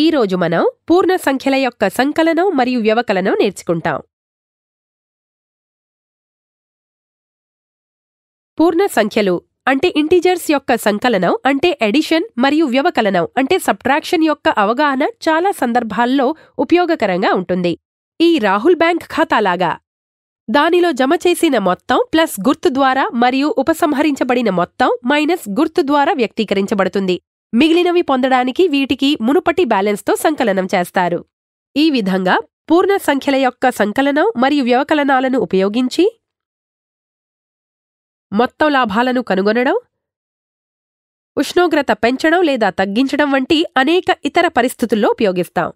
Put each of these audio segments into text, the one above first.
ఈ రోజు మనం పూర్ణ సంఖ్యల యొక్క సంకలనం మరియు వ్యవకలనం నేర్చుకుంటాం పూర్ణ సంఖ్యలు అంటే ఇంటిజర్స్ యొక్క సంకలనం అంటే ఎడిషన్ మరియు వ్యవకలనం అంటే సబ్ట్రాక్షన్ యొక్క అవగాహన చాలా సందర్భాల్లో ఉపయోగకరంగా ఉంటుంది ఈ రాహుల్ బ్యాంక్ ఖాతాలాగా దానిలో జమ చేసిన మొత్తం ప్లస్ గుర్తు ద్వారా మరియు ఉపసంహరించబడిన మొత్తం మైనస్ గుర్తు ద్వారా వ్యక్తీకరించబడుతుంది మిగిలినవి పొందడానికి వీటికి మునుపటి బ్యాలెన్స్తో సంకలనం చేస్తారు ఈ విధంగా పూర్ణ సంఖ్యల యొక్క సంకలనం మరియు వ్యవకలనాలను ఉపయోగించి మొత్తం లాభాలను కనుగొనడం ఉష్ణోగ్రత పెంచడం లేదా తగ్గించడం వంటి అనేక ఇతర పరిస్థితుల్లో ఉపయోగిస్తాం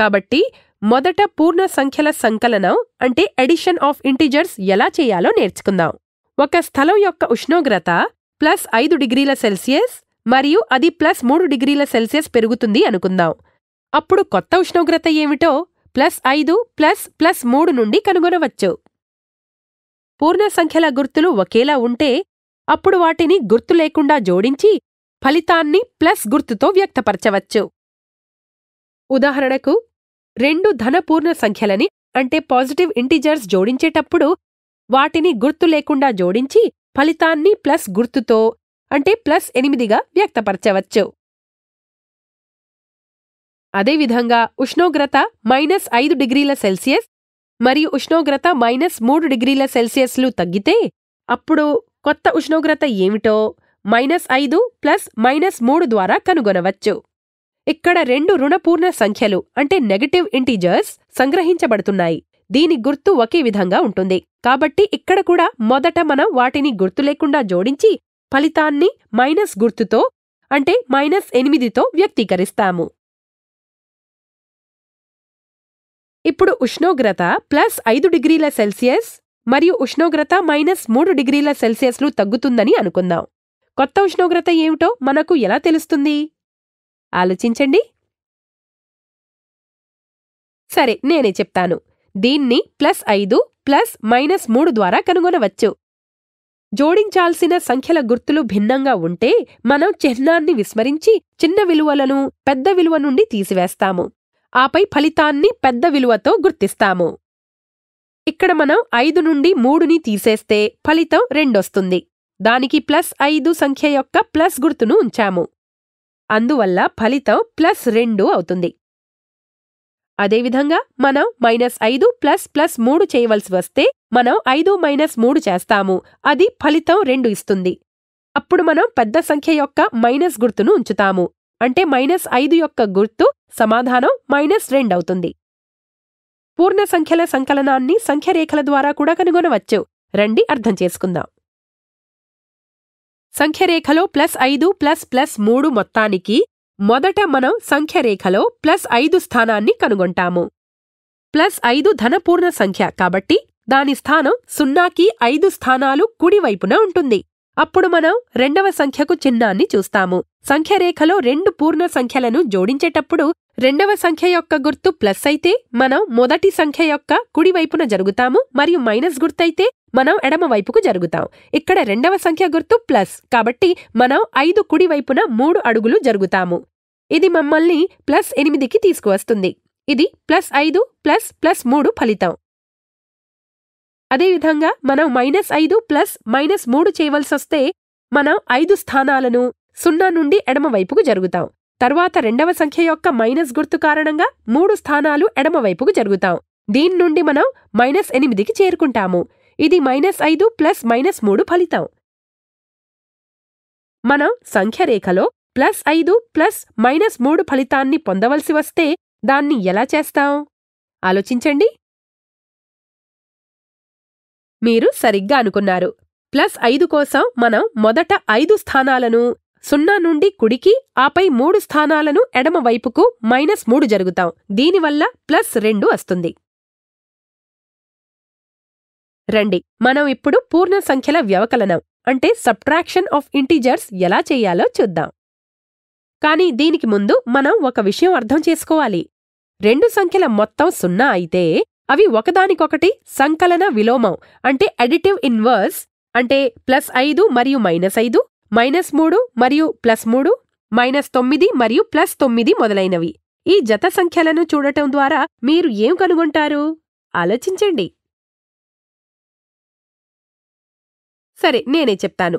కాబట్టి మొదట పూర్ణ సంఖ్యల సంకలనం అంటే ఎడిషన్ ఆఫ్ ఇంటిజర్స్ ఎలా చేయాలో నేర్చుకుందాం ఒక స్థలం యొక్క ఉష్ణోగ్రత ప్లస్ ఐదు డిగ్రీల సెల్సియస్ మరియు అది ప్లస్ మూడు డిగ్రీల సెల్సియస్ పెరుగుతుంది అనుకుందాం అప్పుడు కొత్త ఉష్ణోగ్రత ఏమిటో ప్లస్ ఐదు ప్లస్ ప్లస్ మూడు నుండి కనుగొనవచ్చు పూర్ణ సంఖ్యల గుర్తులు ఒకేలా ఉంటే అప్పుడు వాటిని గుర్తు లేకుండా జోడించి ఫలితాన్ని ప్లస్ గుర్తుతో వ్యక్తపరచవచ్చు ఉదాహరణకు రెండు ధనపూర్ణ సంఖ్యలని అంటే పాజిటివ్ ఇంటిజర్స్ జోడించేటప్పుడు వాటిని గుర్తు లేకుండా జోడించి ఫలితాన్ని ప్లస్ గుర్తుతో అంటే ప్లస్ ఎనిమిదిగా వ్యక్తపరచవచ్చు అదేవిధంగా ఉష్ణోగ్రత మైనస్ ఐదు డిగ్రీల సెల్సియస్ మరియు ఉష్ణోగ్రత మైనస్ మూడు డిగ్రీల సెల్సియస్లు తగ్గితే అప్పుడు కొత్త ఉష్ణోగ్రత ఏమిటో మైనస్ ఐదు ప్లస్ మైనస్ మూడు ద్వారా కనుగొనవచ్చు ఇక్కడ రెండు రుణపూర్ణ సంఖ్యలు అంటే నెగటివ్ ఇంటీజర్స్ సంగ్రహించబడుతున్నాయి దీని గుర్తు ఒకే విధంగా ఉంటుంది కాబట్టి ఇక్కడ కూడా మొదట మనం వాటిని గుర్తు లేకుండా జోడించి ఫలితాన్ని మైనస్ గుర్తుతో అంటే మైనస్ ఎనిమిదితో వ్యక్తీకరిస్తాము ఇప్పుడు ఉష్ణోగ్రత ప్లస్ ఐదు డిగ్రీల సెల్సియస్ మరియు ఉష్ణోగ్రత మైనస్ మూడు డిగ్రీల సెల్సియస్లు తగ్గుతుందని అనుకుందాం కొత్త ఉష్ణోగ్రత ఏమిటో మనకు ఎలా తెలుస్తుంది ఆలోచించండి సరే నేనే చెప్తాను దీన్ని ప్లస్ ఐదు ప్లస్ మైనస్ మూడు ద్వారా కనుగొనవచ్చు జోడించాల్సిన సంఖ్యల గుర్తులు భిన్నంగా ఉంటే మనం చిహ్నాన్ని విస్మరించి చిన్న విలువలను పెద్ద విలువ నుండి తీసివేస్తాము ఆపై ఫలితాన్ని పెద్ద విలువతో గుర్తిస్తాము ఇక్కడ మనం ఐదు నుండి మూడుని తీసేస్తే ఫలితం రెండొస్తుంది దానికి ప్లస్ ఐదు సంఖ్య యొక్క ప్లస్ గుర్తును ఉంచాము అందువల్ల ఫలితం ప్లస్ రెండు అవుతుంది అదేవిధంగా మనం మైనస్ ఐదు ప్లస్ ప్లస్ మూడు చేయవలసి వస్తే మనం ఐదు మైనస్ మూడు చేస్తాము అది ఫలితం రెండు ఇస్తుంది అప్పుడు మనం పెద్ద సంఖ్య యొక్క మైనస్ గుర్తును ఉంచుతాము అంటే మైనస్ ఐదు యొక్క గుర్తు సమాధానం మైనస్ రెండవుతుంది పూర్ణ సంఖ్యల సంకలనాన్ని సంఖ్యరేఖల ద్వారా కూడా కనుగొనవచ్చు రండి అర్థం చేసుకుందాం సంఖ్యరేఖలో ప్లస్ ఐదు ప్లస్ ప్లస్ మూడు మొత్తానికి మొదట మనం సంఖ్యరేఖలో ప్లస్ ఐదు స్థానాన్ని కనుగొంటాము ప్లస్ ఐదు ధనపూర్ణ సంఖ్య కాబట్టి దాని స్థానం సున్నాకి ఐదు స్థానాలు కుడివైపున ఉంటుంది అప్పుడు మనం రెండవ సంఖ్యకు చిహ్నాన్ని చూస్తాము సంఖ్యరేఖలో రెండు పూర్ణ సంఖ్యలను జోడించేటప్పుడు రెండవ సంఖ్య యొక్క గుర్తు ప్లస్ అయితే మనం మొదటి సంఖ్య యొక్క కుడివైపున జరుగుతాము మరియు మైనస్ గుర్తయితే మనం ఎడమవైపుకు జరుగుతాం ఇక్కడ రెండవ సంఖ్య గుర్తు ప్లస్ కాబట్టి మనం ఐదు కుడివైపున మూడు అడుగులు జరుగుతాము ఇది మమ్మల్ని ప్లస్ ఎనిమిదికి తీసుకువస్తుంది ఇది ప్లస్ ఐదు ప్లస్ ప్లస్ మూడు ఫలితం అదేవిధంగా మనం మైనస్ ఐదు ప్లస్ మైనస్ మూడు చేయవలసి వస్తే మనం ఐదు స్థానాలను సున్నా నుండి ఎడమవైపుకు జరుగుతాం తర్వాత రెండవ సంఖ్య యొక్క మైనస్ గుర్తు కారణంగా మూడు స్థానాలు ఎడమవైపుకు జరుగుతాం దీని నుండి మనం మైనస్ ఎనిమిదికి చేరుకుంటాము ఇది మైనస్ ఐదు ప్లస్ మైనస్ మూడు ఫలితం మనం సంఖ్యరేఖలో ప్లస్ ఐదు ప్లస్ మైనస్ మూడు ఫలితాన్ని పొందవలసి వస్తే దాన్ని ఎలా చేస్తాం ఆలోచించండి మీరు సరిగ్గా అనుకున్నారు ప్లస్ ఐదు కోసం మనం మొదట ఐదు స్థానాలను సున్నా నుండి కుడికి ఆపై మూడు స్థానాలను ఎడమ వైపుకు మైనస్ మూడు జరుగుతాం దీనివల్ల ప్లస్ రెండు వస్తుంది రండి మనం ఇప్పుడు పూర్ణ సంఖ్యల వ్యవకలనం అంటే సబ్ట్రాక్షన్ ఆఫ్ ఇంటీజర్స్ ఎలా చేయాలో చూద్దాం కానీ దీనికి ముందు మనం ఒక విషయం అర్థం చేసుకోవాలి రెండు సంఖ్యల మొత్తం సున్నా అయితే అవి ఒకదానికొకటి సంకలన విలోమం అంటే అడిటివ్ ఇన్వర్స్ అంటే ప్లస్ ఐదు మరియు మైనస్ ఐదు మైనస్ మూడు మరియు ప్లస్ మూడు మైనస్ తొమ్మిది మరియు ప్లస్ తొమ్మిది మొదలైనవి ఈ జత సంఖ్యలను చూడటం ద్వారా మీరు ఏం కనుగొంటారు ఆలోచించండి సరే నేనే చెప్తాను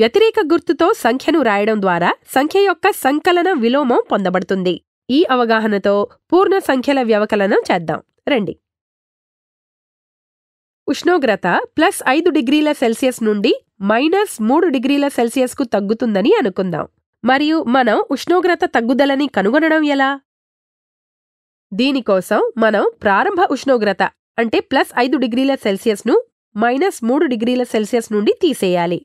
వ్యతిరేక గుర్తుతో సంఖ్యను రాయడం ద్వారా సంఖ్య యొక్క సంకలన విలోమం పొందబడుతుంది ఈ అవగాహనతో పూర్ణ సంఖ్యల వ్యవకలనం చేద్దాం రండి ఉష్ణోగ్రత ప్లస్ ఐదు డిగ్రీల సెల్సియస్ నుండి మైనస్ మూడు డిగ్రీల సెల్సియస్కు తగ్గుతుందని అనుకుందాం మరియు మనం ఉష్ణోగ్రత తగ్గుదలని కనుగొనడం ఎలా దీనికోసం మనం ప్రారంభ ఉష్ణోగ్రత అంటే ప్లస్ ఐదు డిగ్రీల సెల్సియస్ను మైనస్ మూడు డిగ్రీల సెల్సియస్ నుండి తీసేయాలి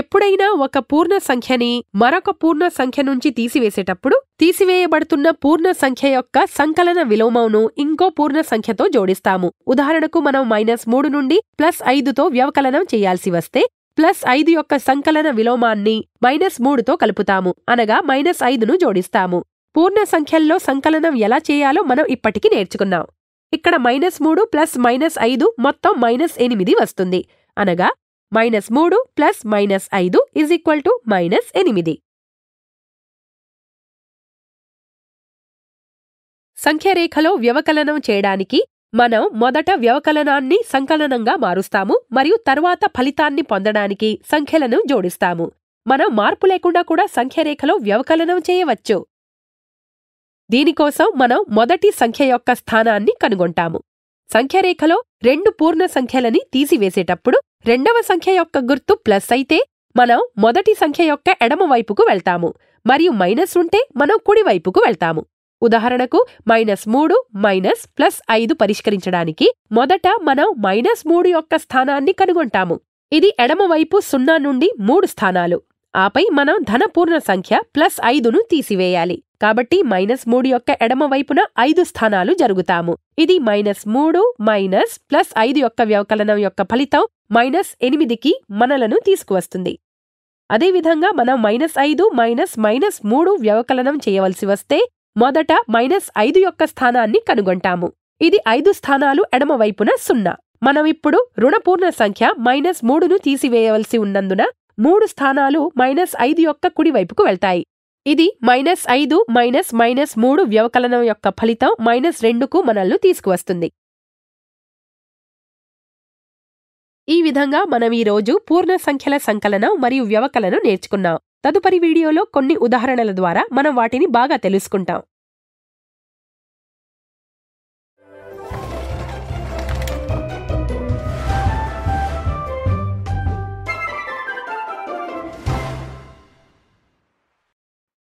ఎప్పుడైనా ఒక పూర్ణ సంఖ్యని మరొక పూర్ణ సంఖ్య నుంచి తీసివేసేటప్పుడు తీసివేయబడుతున్న పూర్ణ సంఖ్య యొక్క సంకలన విలోమమును ఇంకో పూర్ణ సంఖ్యతో జోడిస్తాము ఉదాహరణకు మనం మైనస్ మూడు నుండి ప్లస్ ఐదుతో వ్యవకలనం చేయాల్సి వస్తే ప్లస్ ఐదు యొక్క సంకలన విలోమాన్ని మైనస్ మూడుతో కలుపుతాము అనగా మైనస్ ఐదును జోడిస్తాము పూర్ణ సంఖ్యల్లో సంకలనం ఎలా చేయాలో మనం ఇప్పటికి నేర్చుకున్నాం ఇక్కడ మైనస్ మూడు ప్లస్ మైనస్ ఐదు మొత్తం మైనస్ ఎనిమిది వస్తుంది అనగా మైనస్ మూడు ప్లస్ మైనస్ ఐదు ఈజ్ ఈక్వల్ టు మైనస్ ఎనిమిది సంఖ్యరేఖలో వ్యవకలనం చేయడానికి మనం మొదట వ్యవకలనాన్ని సంకలనంగా మారుస్తాము మరియు తరువాత ఫలితాన్ని పొందడానికి సంఖ్యలను జోడిస్తాము మనం మార్పు లేకుండా కూడా సంఖ్యరేఖలో వ్యవకలనం చేయవచ్చు దీనికోసం మనం మొదటి సంఖ్య యొక్క స్థానాన్ని కనుగొంటాము సంఖ్యరేఖలో రెండు పూర్ణ సంఖ్యలని తీసివేసేటప్పుడు రెండవ సంఖ్య యొక్క గుర్తు ప్లస్ అయితే మనం మొదటి సంఖ్య యొక్క ఎడమవైపుకు వెళ్తాము మరియు మైనస్ ఉంటే మనం కుడివైపుకు వెళ్తాము ఉదాహరణకు మైనస్ మూడు మైనస్ ప్లస్ ఐదు పరిష్కరించడానికి మొదట మనం మైనస్ మూడు యొక్క స్థానాన్ని కనుగొంటాము ఇది ఎడమవైపు సున్నా నుండి మూడు స్థానాలు ఆపై మనం ధనపూర్ణ సంఖ్య ప్లస్ ఐదును తీసివేయాలి కాబట్టి మైనస్ మూడు యొక్క ఎడమవైపున ఐదు స్థానాలు జరుగుతాము ఇది మైనస్ మూడు మైనస్ ప్లస్ ఐదు యొక్క వ్యవకలనం యొక్క ఫలితం మైనస్ ఎనిమిదికి మనలను తీసుకువస్తుంది అదేవిధంగా మనం మైనస్ ఐదు మైనస్ మైనస్ మూడు వ్యవకలనం చేయవలసి వస్తే మొదట మైనస్ ఐదు యొక్క స్థానాన్ని కనుగొంటాము ఇది ఐదు స్థానాలు ఎడమవైపున సున్నా మనం ఇప్పుడు రుణపూర్ణ సంఖ్య మైనస్ మూడును తీసివేయవలసి ఉన్నందున మూడు స్థానాలు మైనస్ ఐదు యొక్క కుడివైపుకు వెళ్తాయి ఇది మైనస్ ఐదు మైనస్ మైనస్ మూడు వ్యవకలనం యొక్క ఫలితం మైనస్ రెండుకు మనల్ని తీసుకువస్తుంది ఈ విధంగా మనం ఈరోజు పూర్ణ సంఖ్యల సంకలనం మరియు వ్యవకలను నేర్చుకున్నాం తదుపరి వీడియోలో కొన్ని ఉదాహరణల ద్వారా మనం వాటిని బాగా తెలుసుకుంటాం